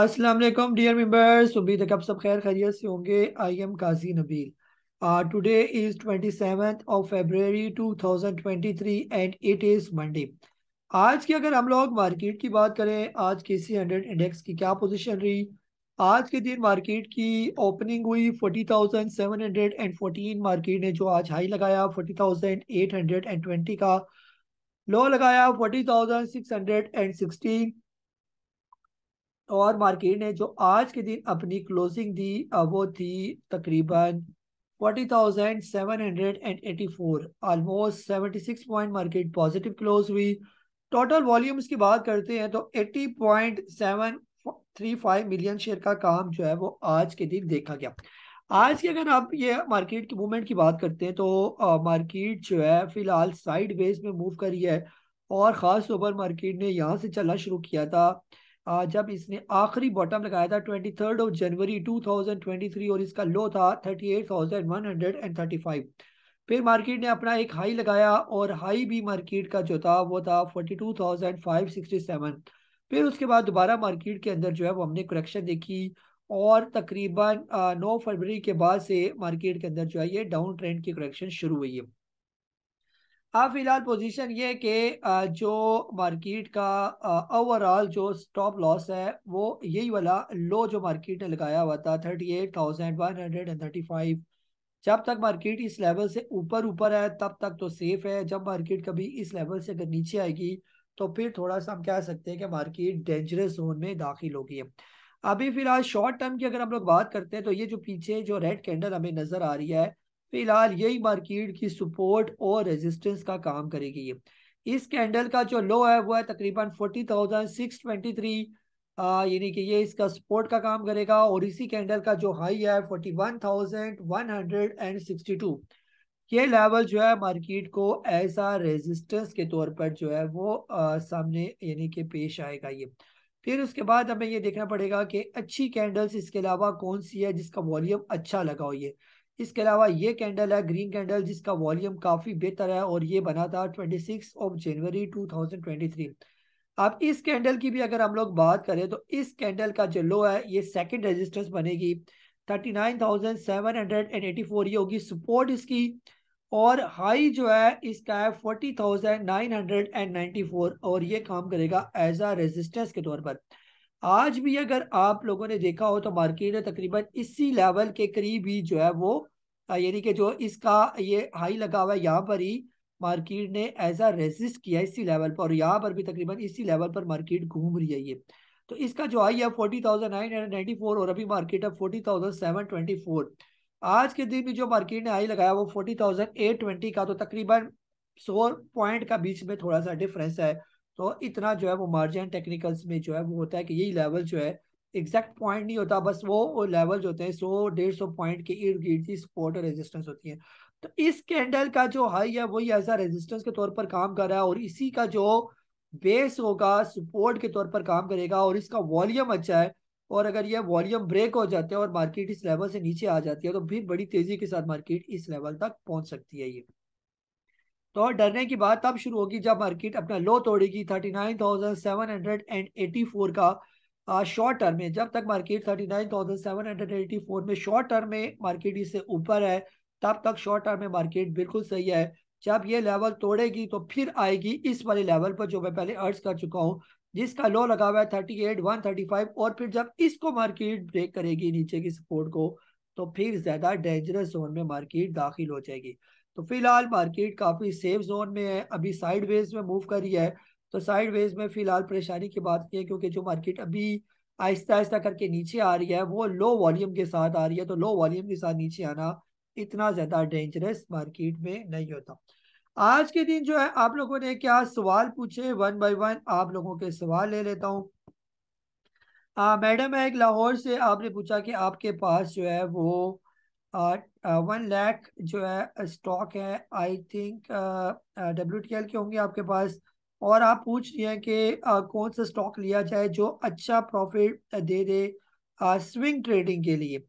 अस्सलाम वालेकुम dear members उम्मीद है कि आप सब खैर खैरियत से होंगे I am Qazi Nabeel today is twenty seven of February two thousand twenty three and it is Monday आज की अगर हम लोग मार्केट की बात करें आज के सी हंड्रेड इंडेक्स की क्या पोजीशन रही आज के दिन मार्केट की ओपनिंग हुई forty thousand seven hundred and fourteen market ने जो आज हाई लगाया forty thousand eight hundred and twenty का लो लगाया forty thousand six hundred and sixteen और मार्केट ने जो आज के दिन अपनी क्लोजिंग दी वो थी तकरीबन thousand seven hundred and eighty almost almost six point market positive close हुई टोटल वॉल्यूम्स की बात करते हैं तो eighty point seven three five million share का काम जो है वो आज के दिन देखा गया आज की अगर आप ये मार्केट की मूवमेंट की बात करते हैं तो मार्केट जो है फिलहाल साइड बेस में मूव करी है और ख़ास तौर पर मार्केट ने यहाँ से चलना शुरू किया था जब इसने आखिरी बॉटम लगाया था twenty third of January two thousand twenty three और इसका लो था thirty thirty eight thousand one hundred and five फिर मार्केट ने अपना एक हाई लगाया और हाई भी मार्केट का जो था वो था forty two thousand five sixty seven फिर उसके बाद दोबारा मार्केट के अंदर जो है वो हमने करेक्शन देखी और तकरीबन नौ फरवरी के बाद से मार्केट के अंदर जो है ये डाउन ट्रेंड की करेक्शन शुरू हुई है अब हाँ, फिलहाल पोजीशन ये कि जो मार्केट का ओवरऑल जो स्टॉप लॉस है वो यही वाला लो जो मार्केट ने लगाया हुआ था thirty eight thousand one hundred and thirty five जब तक मार्केट इस लेवल से ऊपर ऊपर है तब तक तो सेफ है जब मार्केट कभी इस लेवल से अगर नीचे आएगी तो फिर थोड़ा सा हम कह सकते हैं कि मार्केट डेंजरस जोन में दाखिल होगी अभी फिलहाल शॉर्ट टर्म की अगर हम लोग बात करते हैं तो ये जो पीछे जो रेड कैंडल हमें नजर आ रही है फिलहाल यही मार्केट की सपोर्ट और रेजिस्टेंस का काम करेगी ये इस कैंडल का जो लो है वो है तकरीबन forty thousand six twenty three यानी कि ये इसका सपोर्ट का काम करेगा और इसी कैंडल का जो हाई है forty one thousand one hundred and sixty two ये लेवल जो है मार्केट को ऐसा रेजिस्टेंस के तौर पर जो है वो आ, सामने यानी कि पेश आएगा ये फिर उसके बाद हमें ये देखना पड़ेगा कि अच्छी कैंडल्स इसके अलावा कौन सी है जिसका वॉल्यूम अच्छा लगा हो ये इसके अलावा ये कैंडल है ग्रीन कैंडल जिसका वॉल्यूम काफी बेहतर है और ये बना था twenty six of January two thousand twenty three अब इस कैंडल की भी अगर हम लोग बात करें तो इस कैंडल का जो लो है ये सेकंड रेजिस्टेंस बनेगी thirty nine thousand seven hundred and eighty four ये होगी सपोर्ट इसकी और हाई जो है इसका है forty thousand nine hundred and ninety four और ये काम करेगा एज अ रेजिस्टेंस के तौर पर आज भी अगर आप लोगों ने देखा हो तो मार्केट ने तकरीबन इसी लेवल के करीब ही जो है वो यानी कि जो इसका ये हाई लगा हुआ है यहाँ पर ही मार्केट ने एज आ रेजिस्ट किया इसी लेवल पर और यहाँ पर भी तकरीबन इसी लेवल पर मार्केट घूम रही है ये तो इसका जो आई है forty thousand nine hundred four और अभी मार्केट है forty thousand seven twenty four आज के दिन भी जो मार्केट ने आई लगाया वो फोर्टी थाउजेंड एट ट्वेंटी का तो तकरीबन सौ पॉइंट का बीच में थोड़ा सा डिफरेंस है तो इतना जो है वो मार्जिन टेक्निकल्स में जो है वो होता है कि यही लेवल जो है एग्जैक्ट पॉइंट नहीं होता बस वो लेवल जो होते हैं सौ डेढ़ सौ पॉइंट के इर्द गिर्द की सपोर्ट और रेजिस्टेंस होती है तो इस कैंडल का जो हाई है वही एज अ रेजिस्टेंस के तौर पर काम कर रहा है और इसी का जो बेस होगा सपोर्ट के तौर पर काम करेगा और इसका वॉल्यूम अच्छा है और अगर ये वॉल्यूम ब्रेक हो जाते हैं और मार्केट इस लेवल से नीचे आ जाती है तो फिर बड़ी तेजी के साथ मार्केट इस लेवल तक पहुंच सकती है ये तो और डरने की बात तब शुरू होगी जब मार्केट अपना लो तोड़ेगी thirty nine thousand seven hundred and eighty four का शॉर्ट टर्म में जब तक market thirty nine thousand seven hundred eighty four में शॉर्ट टर्म में मार्केट इससे ऊपर है तब तक शॉर्ट टर्म में मार्केट बिल्कुल सही है जब ये लेवल तोड़ेगी तो फिर आएगी इस वाले लेवल पर जो मैं पहले अर्ज कर चुका हूँ जिसका लो लगा हुआ है thirty eight one thirty five और फिर जब इसको मार्केट ब्रेक करेगी नीचे की सपोर्ट को तो फिर ज्यादा डेंजरस जोन में मार्केट दाखिल हो जाएगी तो फिलहाल मार्केट काफ़ी सेफ जोन में है अभी साइड में मूव करी है तो साइड में फिलहाल परेशानी की बात नहीं है क्योंकि जो मार्केट अभी आहिस्ता आहिस्ता करके नीचे आ रही है वो लो वॉल्यूम के साथ आ रही है तो लो वॉल्यूम के साथ नीचे आना इतना ज़्यादा डेंजरस मार्केट में नहीं होता आज के दिन जो है आप लोगों ने क्या सवाल पूछे वन बाय वन आप लोगों के सवाल ले लेता हूँ मैडम है एक लाहौर से आपने पूछा कि आपके पास जो है वो वन लैख जो है स्टॉक है I think W T L के होंगे आपके पास और आप पूछ रही हैं कि कौन सा स्टॉक लिया जाए जो अच्छा प्रॉफिट दे दे स्विंग ट्रेडिंग के लिए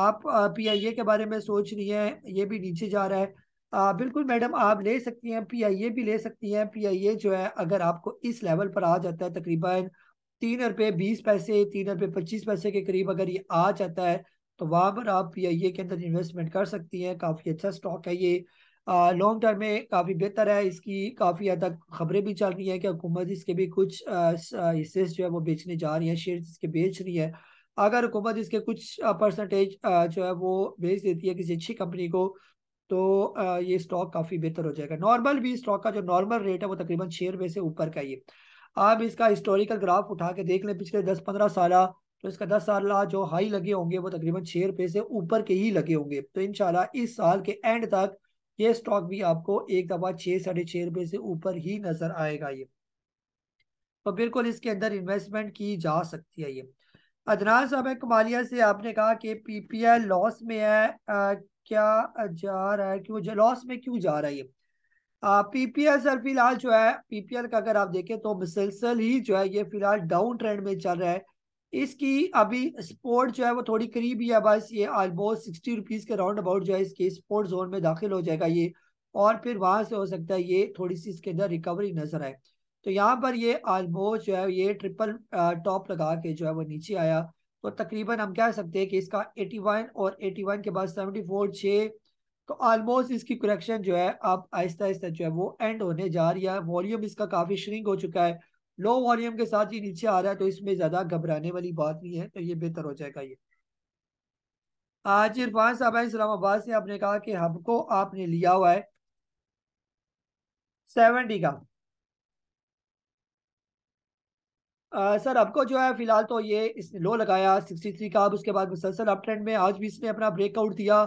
आप पी आई ए के बारे में सोच रही हैं ये भी नीचे जा रहा है uh, बिल्कुल मैडम आप ले सकती हैं पी आई ए भी ले सकती हैं पी आई ए जो है अगर आपको इस लेवल पर आ जाता है तकरीबन तीन रुपये बीस पैसे तीन रुपये पच्चीस पैसे के करीब अगर ये आ जाता है तो वहाँ पर आप पी आई ए के अंदर इन्वेस्टमेंट कर सकती हैं काफ़ी अच्छा स्टॉक है ये लॉन्ग टर्म में काफ़ी बेहतर है इसकी काफ़ी हद तक खबरें भी चल रही हैं कि हुकूमत इसके भी कुछ हिस्से जो है वो बेचने जा रही है शेयर इसके बेच रही है अगर हुकूमत इसके कुछ परसेंटेज जो है वो बेच देती है किसी अच्छी कंपनी को तो ये स्टॉक काफ़ी बेहतर हो जाएगा नॉर्मल भी स्टॉक का जो नॉर्मल रेट है वो तकरीबन छः रुपये से ऊपर का ये आप इसका हिस्टोरिकल ग्राफ उठा के देख लें पिछले दस पंद्रह साल तो इसका दस साल जो हाई लगे होंगे वो तकरीबन छह रुपए से ऊपर के ही लगे होंगे तो इन इस साल के एंड तक ये स्टॉक भी आपको एक दफ़ा छह साढ़े छह रुपए से ऊपर ही नज़र आएगा ये तो बिल्कुल इसके अंदर इन्वेस्टमेंट की जा सकती है ये अदनान साहब कमालिया से आपने कहा कि पीपीएल लॉस में है आ, क्या जा रहा है क्यों लॉस में क्यों जा रहा है ये पीपीएल सर फिलहाल जो है पीपीएल का अगर आप देखें तो मुसलसल ही जो है ये फिलहाल डाउन ट्रेंड में चल रहा है इसकी अभी स्पोर्ट जो है वो थोड़ी करीब ही है बस ये ऑलमोस्ट सिक्सटी रुपीज़ के राउंड अबाउट जो है इसके स्पोर्ट जोन में दाखिल हो जाएगा ये और फिर वहाँ से हो सकता है ये थोड़ी सी इसके अंदर रिकवरी नजर आए तो यहाँ पर ये ऑलमोस्ट जो है ये ट्रिपल टॉप लगा के जो है वो नीचे आया तो तकरीबन हम कह सकते हैं कि इसका वन और वन के बाद फोर 6 तो ऑलमोस्ट इसकी करेक्शन जो है अब आहिस्ता आहिस्ता जो है वो एंड होने जा रही है वॉल्यूम इसका काफ़ी श्रिंक हो चुका है लो वॉल्यूम के साथ ये नीचे आ रहा है तो इसमें ज्यादा घबराने वाली बात नहीं है तो ये बेहतर हो जाएगा ये आज इरफान साहब इस्लामाबाद से आपने कहा कि हमको आपने लिया हुआ है सेवेंटी का आ, सर आपको जो है फिलहाल तो ये इसने लो लगाया सिक्सटी थ्री का अब उसके बाद मुसलसल अप ट्रेंड में आज भी इसने अपना ब्रेकआउट दिया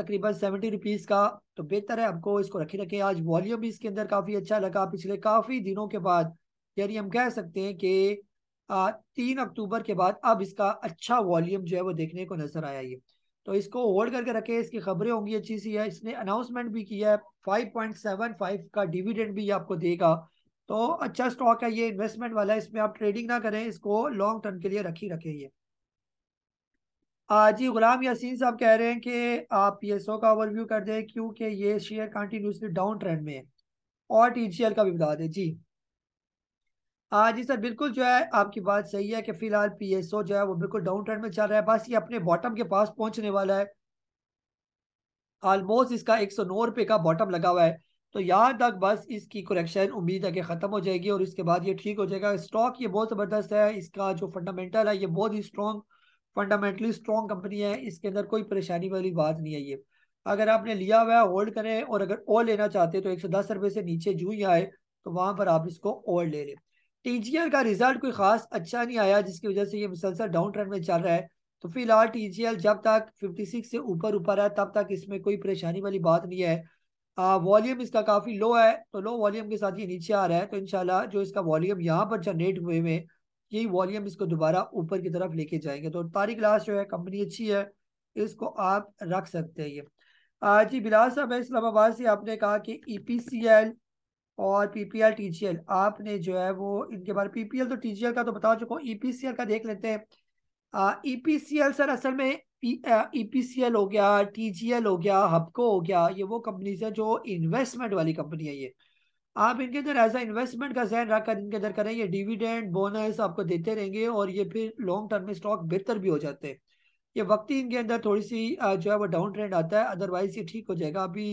तकरीबन सेवेंटी रुपीज़ का तो बेहतर है आपको इसको रखे रखें आज वॉल्यूम भी इसके अंदर काफ़ी अच्छा लगा पिछले काफ़ी दिनों के बाद यानी हम कह सकते हैं कि तीन अक्टूबर के बाद अब इसका अच्छा वॉल्यूम जो है वो देखने को नजर आया ये तो इसको होल्ड करके रखे इसकी खबरें होंगी अच्छी सी है इसने अनाउंसमेंट भी किया है 5.75 का डिविडेंड भी आपको देगा तो अच्छा स्टॉक है ये इन्वेस्टमेंट वाला है इसमें आप ट्रेडिंग ना करें इसको लॉन्ग टर्म के लिए रखी रखें ये जी गुलाम यासीन साहब कह रहे हैं कि आप ये सो का ओवरव्यू कर दें क्योंकि ये शेयर कंटिन्यूसली डाउन ट्रेंड में है और टी का भी बता दें जी हाँ जी सर बिल्कुल जो है आपकी बात सही है कि फिलहाल पीएसओ जो है वो बिल्कुल डाउन ट्रेंड में चल रहा है बस ये अपने बॉटम के पास पहुंचने वाला है ऑलमोस्ट इसका एक सौ नौ रुपए का बॉटम लगा हुआ है तो यहाँ तक बस इसकी कुरेक्शन उम्मीद है कि ख़त्म हो जाएगी और इसके बाद ये ठीक हो जाएगा स्टॉक ये बहुत ज़बरदस्त है इसका जो फंडामेंटल है ये बहुत ही स्ट्रॉन्ग फंडामेंटली स्ट्रॉन्ग कंपनी है इसके अंदर कोई परेशानी वाली बात नहीं है ये अगर आपने लिया हुआ है होल्ड करें और अगर और लेना चाहते हैं तो एक सौ दस रुपये से नीचे जू ही आए तो वहाँ पर आप इसको और ले लें टीजीएल का रिजल्ट कोई खास अच्छा नहीं आया जिसकी वजह से ये मुसलसल डाउन ट्रेंड में चल रहा है तो फिलहाल टीजीएल जब तक 56 से ऊपर ऊपर है तब तक इसमें कोई परेशानी वाली बात नहीं है वॉल्यूम इसका काफ़ी लो है तो लो वॉल्यूम के साथ ये नीचे आ रहा है तो इनशाला जो इसका वॉल्यूम यहाँ पर जनरेट हुए हुए यही वॉल्यूम इसको दोबारा ऊपर की तरफ लेके जाएंगे तो तारीख लाश जो है कंपनी अच्छी है इसको आप रख सकते हैं ये जी बिलास साहब इस्लामाबाद से आपने कहा कि ई पी सी एल और पीपीएल टीजीएल आपने जो है वो इनके बारे में पीपीएल तो टीजीएल का तो बता चुका हूँ ईपीसीएल का देख लेते हैं ईपीसीएल e सर असल में ईपीसीएल e, e हो गया टीजीएल हो गया हबको हो गया ये वो कंपनीज है जो इन्वेस्टमेंट वाली कंपनी है ये आप इनके अंदर एज इन्वेस्टमेंट का जहन रखकर इनके अंदर करें ये डिविडेंड बोनस आपको देते रहेंगे और ये फिर लॉन्ग टर्म में स्टॉक बेहतर भी हो जाते हैं ये वक्त ही इनके अंदर थोड़ी सी जो है वो डाउन ट्रेंड आता है अदरवाइज ये ठीक हो जाएगा अभी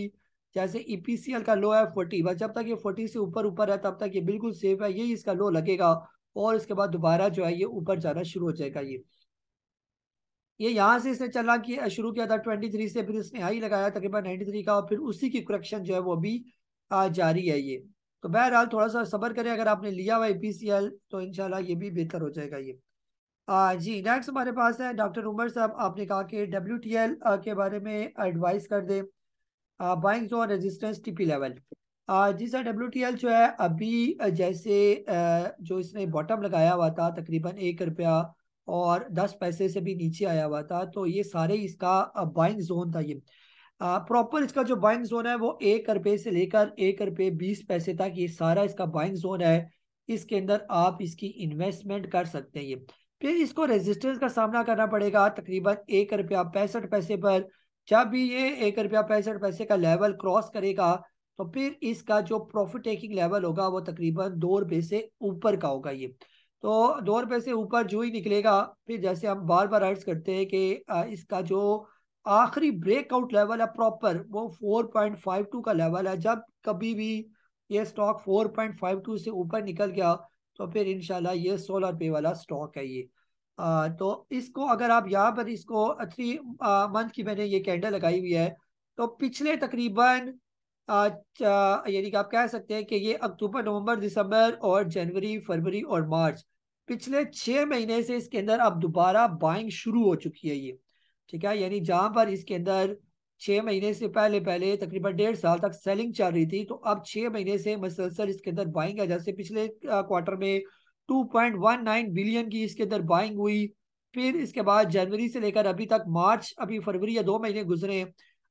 जैसे ईपीसीएल e का लो है फोर्टी बस जब तक ये फोर्टी से ऊपर ऊपर है तब तक ये बिल्कुल सेफ है ये इसका लो लगेगा और इसके बाद दोबारा जो है ये ऊपर जाना शुरू हो जाएगा ये ये यहाँ से इसने चला कि शुरू किया था ट्वेंटी थ्री से फिर इसने हाई लगाया तकरीबन नाइन्टी थ्री का और फिर उसी की करेक्शन जो है वो अभी जारी है ये तो बहरहाल थोड़ा सा सबर करें अगर आपने लिया हुआ पी सी एल तो इनशाला ये भी बेहतर हो जाएगा ये आ, जी नेक्स्ट हमारे पास है डॉक्टर उमर साहब आपने कहा कि डब्ल्यू टी एल के बारे में एडवाइस कर दें buying zone resistance TP level जी सर डब्ल्यू जो है अभी जैसे जो इसने बॉटम लगाया हुआ था तकरीबन एक रुपया और दस पैसे से भी नीचे आया हुआ था तो ये सारे इसका बाइंग जोन था ये प्रॉपर इसका जो बाइंग जोन है वो एक रुपये से लेकर एक रुपये बीस पैसे तक ये सारा इसका बाइंग जोन है इसके अंदर आप इसकी इन्वेस्टमेंट कर सकते हैं ये फिर इसको रेजिस्टेंस का सामना करना पड़ेगा तकरीबन एक रुपया पैंसठ पैसे पर जब भी ये एक रुपया पैंसठ पैसे का लेवल क्रॉस करेगा तो फिर इसका जो प्रॉफिट टेकिंग लेवल होगा वो तकरीबन दो रुपये से ऊपर का होगा ये तो दो रुपये से ऊपर जो ही निकलेगा फिर जैसे हम बार बार अर्ज करते हैं कि इसका जो आखिरी ब्रेकआउट लेवल है प्रॉपर वो 4.52 का लेवल है जब कभी भी ये स्टॉक 4.52 से ऊपर निकल गया तो फिर इनशाला ये सोलह रुपये वाला स्टॉक है ये आ, तो इसको अगर आप यहाँ पर इसको थ्री मंथ की मैंने ये कैंडल लगाई हुई है तो पिछले तकरीबन यानी कि आप कह सकते हैं कि ये अक्टूबर नवंबर दिसंबर और जनवरी फरवरी और मार्च पिछले छः महीने से इसके अंदर अब दोबारा बाइंग शुरू हो चुकी है ये ठीक है यानी जहाँ पर इसके अंदर छः महीने से पहले पहले तकरीबन डेढ़ साल तक सेलिंग चल रही थी तो अब छः महीने से मसलसल इसके अंदर बाइंग है जैसे पिछले क्वार्टर में 2.19 बिलियन की इसके अंदर बाइंग हुई फिर इसके बाद जनवरी से लेकर अभी तक मार्च अभी फरवरी या दो महीने गुजरे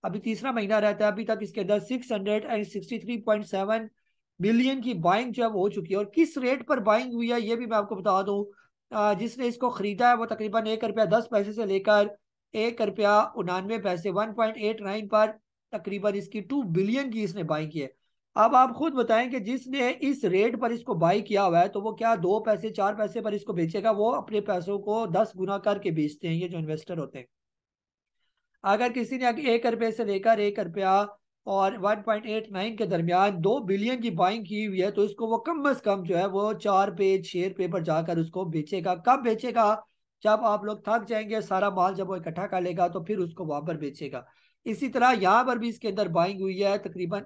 अभी तीसरा महीना रहता है अभी तक इसके अंदर 663.7 बिलियन की बाइंग जो है हो चुकी है और किस रेट पर बाइंग हुई है ये भी मैं आपको बता दूँ जिसने इसको खरीदा है वो तकरीबन एक रुपया दस पैसे से लेकर एक रुपया उनानवे पैसे वन पॉइंट एट नाइन पर तकरीबन इसकी टू बिलियन की इसने बाइंग की है अब आप खुद बताएं कि जिसने इस रेट पर इसको बाई किया हुआ है तो वो क्या दो पैसे चार पैसे पर इसको बेचेगा वो अपने पैसों को दस गुना करके बेचते हैं ये जो इन्वेस्टर होते हैं अगर किसी ने एक रुपये से लेकर एक रुपया और 1.89 के दरमियान दो बिलियन की बाइंग की हुई है तो इसको वो कम अज कम जो है वो चार पे छः रुपये पर जाकर उसको बेचेगा कब बेचेगा जब आप लोग थक जाएंगे सारा माल जब वो इकट्ठा कर लेगा तो फिर उसको वहां पर बेचेगा इसी तरह यहाँ पर भी इसके अंदर बाइंग हुई है तकरीबन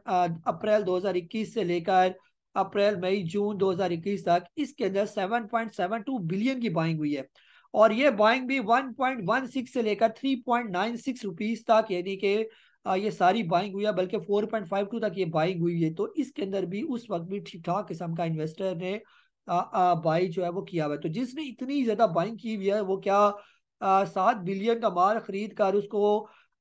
अप्रैल 2021 से लेकर अप्रैल मई जून 2021 तक इसके अंदर 7.72 बिलियन की बाइंग हुई है और ये बाइंग भी 1.16 से लेकर 3.96 पॉइंट तक यानी कि ये सारी बाइंग हुई है बल्कि 4.52 तक ये बाइंग हुई है तो इसके अंदर भी उस वक्त भी ठीक ठाक किस्म का इन्वेस्टर ने बाई जो है वो किया हुआ है तो जिसने इतनी ज़्यादा बाइंग की हुई है वो क्या सात बिलियन का माल खरीद कर उसको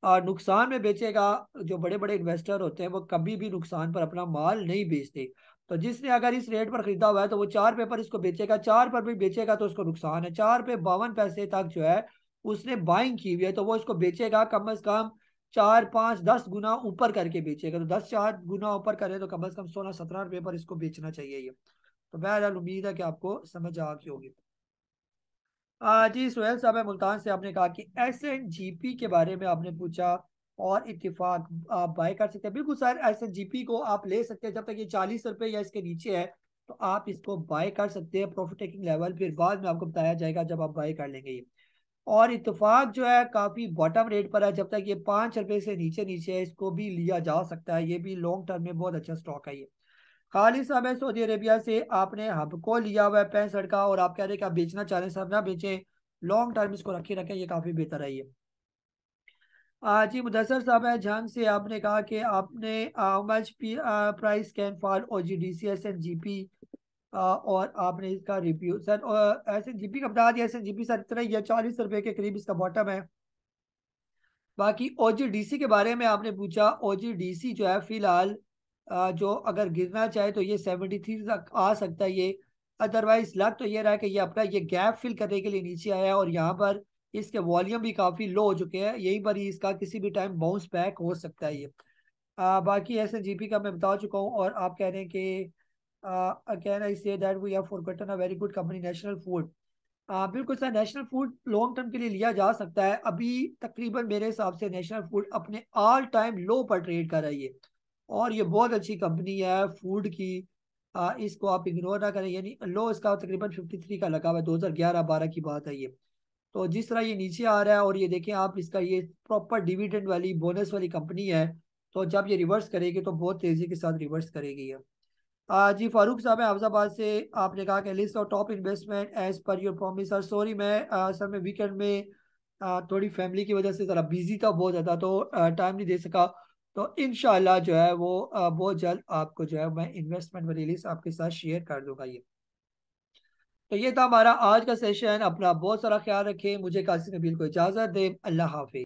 नुकसान में बेचेगा जो बड़े बड़े इन्वेस्टर होते हैं वो कभी भी नुकसान पर अपना माल नहीं बेचते तो जिसने अगर इस रेट पर खरीदा हुआ है तो वो चार पे पर इसको बेचेगा चार पर भी बेचेगा तो उसको नुकसान है चार पे बावन पैसे तक जो है उसने बाइंग की हुई है तो वो इसको बेचेगा कम अज कम चार पाँच दस गुना ऊपर करके बेचेगा तो दस चार गुना ऊपर करें तो कम अज कम सोलह सत्रह रुपये पर इसको बेचना चाहिए ये तो बहरहाल उम्मीद है कि आपको समझ आ गई होगी जी सोहेल साहब मुल्तान से आपने कहा कि एस एन जी पी के बारे में आपने पूछा और इतफाक आप बाय कर सकते हैं बिल्कुल sir S N G P को आप ले सकते हैं जब तक ये चालीस रुपये या इसके नीचे है तो आप इसको बाय कर सकते हैं प्रॉफिट टेकिंग लेवल फिर बाद में आपको बताया जाएगा जब आप बाय कर लेंगे ये और इतफाक जो है काफ़ी बॉटम रेट पर है जब तक ये पाँच रुपये से नीचे नीचे है इसको भी लिया जा सकता है ये भी लॉन्ग टर्म में बहुत अच्छा स्टॉक है ये खालिद साहब है सऊदी अरेबिया से आपने हब को लिया हुआ है पैंसठ का और आप कह रहे हैं कि आप बेचना चाह रहे हैं साहब ना बेचे लॉन्ग टर्म इसको रखे रखे ये काफ़ी बेहतर है ये जी मुदसर साहब है झांग से आपने कहा कि आपने price can fall O G D C S N G P और आपने इसका review sir S N G P का बता दिया S N G P sir इतना ही है चालीस रुपए के करीब इसका बॉटम है बाकी ओ जी डी सी के बारे में आपने पूछा ओ जी डी सी जो है फिलहाल जो अगर गिरना चाहे तो ये सेवेंटी थ्री तक आ सकता है ये अदरवाइज लग तो ये रहा है कि ये अपना ये गैप फिल करने के लिए नीचे आया और यहाँ पर इसके वॉल्यूम भी काफ़ी लो हो चुके हैं यहीं पर ही इसका किसी भी टाइम बाउंस बैक हो सकता है ये आ, बाकी ऐसे जी का मैं बता चुका हूँ और आप कह रहे हैं कि can I say that we have forgotten a very good company national food बिल्कुल sir national food long term के लिए लिया जा सकता है अभी तकरीबन मेरे हिसाब से नेशनल फूड अपने ऑल टाइम लो पर ट्रेड कर रही है और ये बहुत अच्छी कंपनी है फूड की आ, इसको आप इग्नोर ना करें यानी लो इसका तकरीबन 53 का लगा हुआ है ग्यारह बारह की बात है ये तो जिस तरह ये नीचे आ रहा है और ये देखें आप इसका ये प्रॉपर डिविडेंड वाली बोनस वाली कंपनी है तो जब ये रिवर्स करेगी तो बहुत तेज़ी के साथ रिवर्स करेगी ये जी फारूक साहब है हफ्जाबाद से आपने कहा कि लिस्ट और top investment as per your promise sir sorry मैं आ, सर मैं वीकेंड में आ, थोड़ी फैमिली की वजह से ज़रा बिजी था बहुत ज़्यादा तो टाइम नहीं दे सका तो इन जो है वो बहुत जल्द आपको जो है मैं इन्वेस्टमेंट वाली लिस्ट आपके साथ शेयर कर दूंगा ये तो ये था हमारा आज का सेशन अपना बहुत सारा ख्याल रखें मुझे कासिम नबील को इजाज़त दें अल्लाह हाफि